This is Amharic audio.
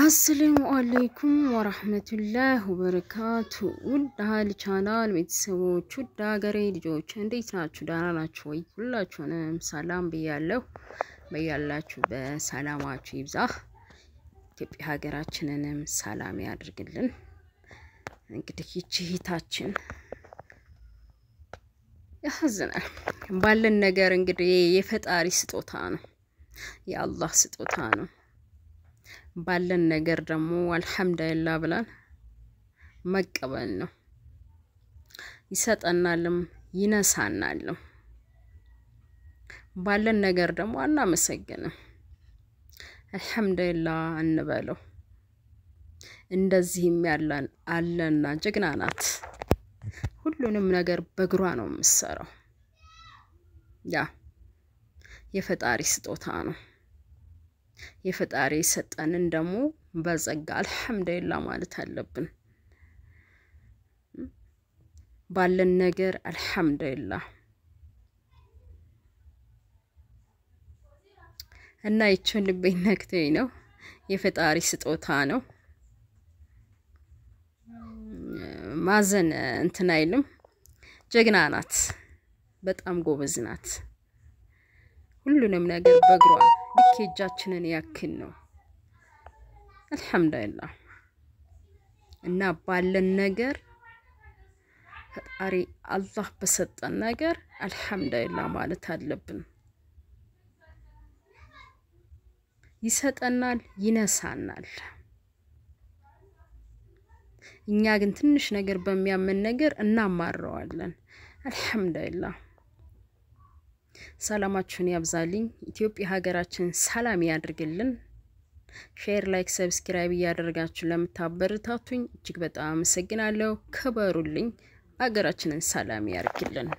አሰላሙ አለይኩም ወራህመቱላህ ወበረካቱ። ውድ ሀል ቻናል ቤተሰቦች፣ ውድ ሀገሬ ልጆች እንዴት ናችሁ? ደህና ናችሁ ወይ? ሁላችሁንም ሰላም ብያለሁ። በያላችሁ በሰላማችሁ ይብዛ። ኢትዮጵያ ሀገራችንንም ሰላም ያድርግልን። እንግዲህ ይቺ ሂታችን ያሳዝናል። ባለን ነገር እንግዲህ የፈጣሪ ስጦታ ነው፣ የአላህ ስጦታ ነው። ባለን ነገር ደግሞ አልሐምዱሊላ ብላን መቀበል ነው። ይሰጠናልም ይነሳናልም። ባለን ነገር ደግሞ አናመሰግንም፣ አልሐምዱሊላ እንበለው። እንደዚህም ያለን አለና ጀግና ናት። ሁሉንም ነገር በእግሯ ነው የምትሰራው ያ የፈጣሪ ስጦታ ነው። የፈጣሪ የሰጠንን ደግሞ በጸጋ አልሐምዱሊላ ማለት አለብን። ባለን ነገር አልሐምዱሊላ እና ይችን ልቤን ነክቴ ነው። የፈጣሪ ስጦታ ነው። ማዘን እንትን አይልም። ጀግና ናት። በጣም ጎበዝ ናት። ሁሉንም ነገር በእግሯ ልክ እጃችንን ያክል ነው። አልሐምዱሊላህ እና ባለን ነገር ፈጣሪ አላህ በሰጠን ነገር አልሐምዱሊላህ ማለት አለብን። ይሰጠናል፣ ይነሳናል። እኛ ግን ትንሽ ነገር በሚያምን ነገር እናማረዋለን። አልሐምዱሊላህ ሰላማችሁን ያብዛልኝ። ኢትዮጵያ ሀገራችን ሰላም ያድርግልን። ሼር፣ ላይክ፣ ሰብስክራይብ እያደረጋችሁ ለምታበረታቱኝ እጅግ በጣም አመሰግናለሁ። ክበሩልኝ። ሀገራችንን ሰላም ያርግልን።